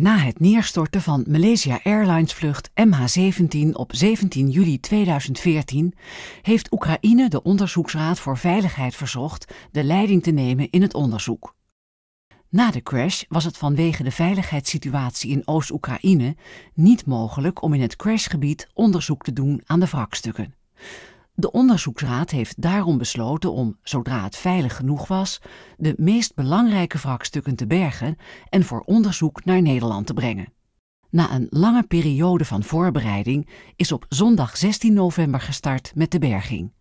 na het neerstorten van Malaysia Airlines vlucht MH17 op 17 juli 2014 heeft Oekraïne de Onderzoeksraad voor Veiligheid verzocht de leiding te nemen in het onderzoek. Na de crash was het vanwege de veiligheidssituatie in Oost-Oekraïne niet mogelijk om in het crashgebied onderzoek te doen aan de wrakstukken. De onderzoeksraad heeft daarom besloten om, zodra het veilig genoeg was, de meest belangrijke wrakstukken te bergen en voor onderzoek naar Nederland te brengen. Na een lange periode van voorbereiding is op zondag 16 november gestart met de berging.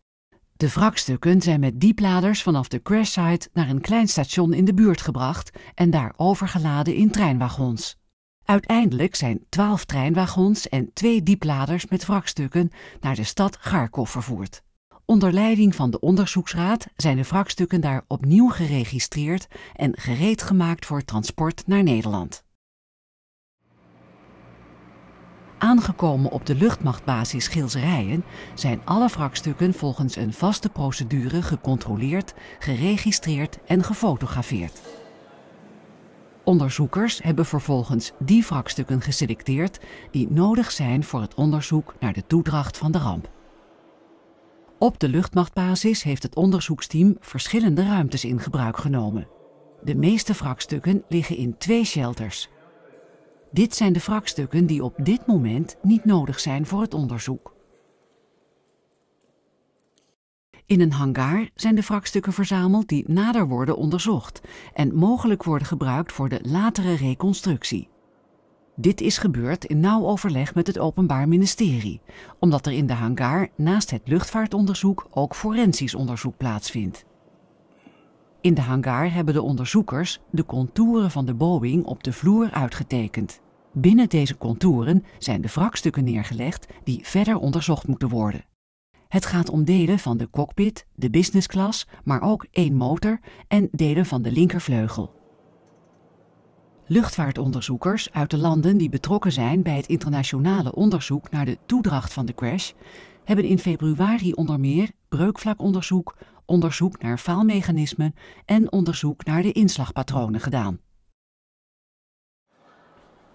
De wrakstukken zijn met diepladers vanaf de crashsite naar een klein station in de buurt gebracht en daar overgeladen in treinwagons. Uiteindelijk zijn twaalf treinwagons en twee diepladers met wrakstukken naar de stad Kharkov vervoerd. Onder leiding van de onderzoeksraad zijn de wrakstukken daar opnieuw geregistreerd en gereed gemaakt voor transport naar Nederland. Aangekomen op de luchtmachtbasis Gilserijen zijn alle wrakstukken volgens een vaste procedure gecontroleerd, geregistreerd en gefotografeerd. Onderzoekers hebben vervolgens die vrakstukken geselecteerd die nodig zijn voor het onderzoek naar de toedracht van de ramp. Op de luchtmachtbasis heeft het onderzoeksteam verschillende ruimtes in gebruik genomen. De meeste wrakstukken liggen in twee shelters. Dit zijn de wrakstukken die op dit moment niet nodig zijn voor het onderzoek. In een hangar zijn de wrakstukken verzameld die nader worden onderzocht en mogelijk worden gebruikt voor de latere reconstructie. Dit is gebeurd in nauw overleg met het Openbaar Ministerie, omdat er in de hangar naast het luchtvaartonderzoek ook forensisch onderzoek plaatsvindt. In de hangar hebben de onderzoekers de contouren van de Boeing op de vloer uitgetekend. Binnen deze contouren zijn de wrakstukken neergelegd die verder onderzocht moeten worden. Het gaat om delen van de cockpit, de business class, maar ook één motor en delen van de linkervleugel. Luchtvaartonderzoekers uit de landen die betrokken zijn bij het internationale onderzoek naar de toedracht van de crash, hebben in februari onder meer breukvlakonderzoek, onderzoek naar faalmechanismen en onderzoek naar de inslagpatronen gedaan.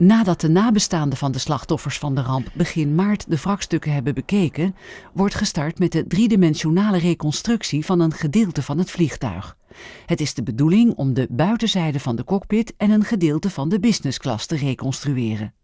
Nadat de nabestaanden van de slachtoffers van de ramp begin maart de wrakstukken hebben bekeken, wordt gestart met de driedimensionale reconstructie van een gedeelte van het vliegtuig. Het is de bedoeling om de buitenzijde van de cockpit en een gedeelte van de business class te reconstrueren.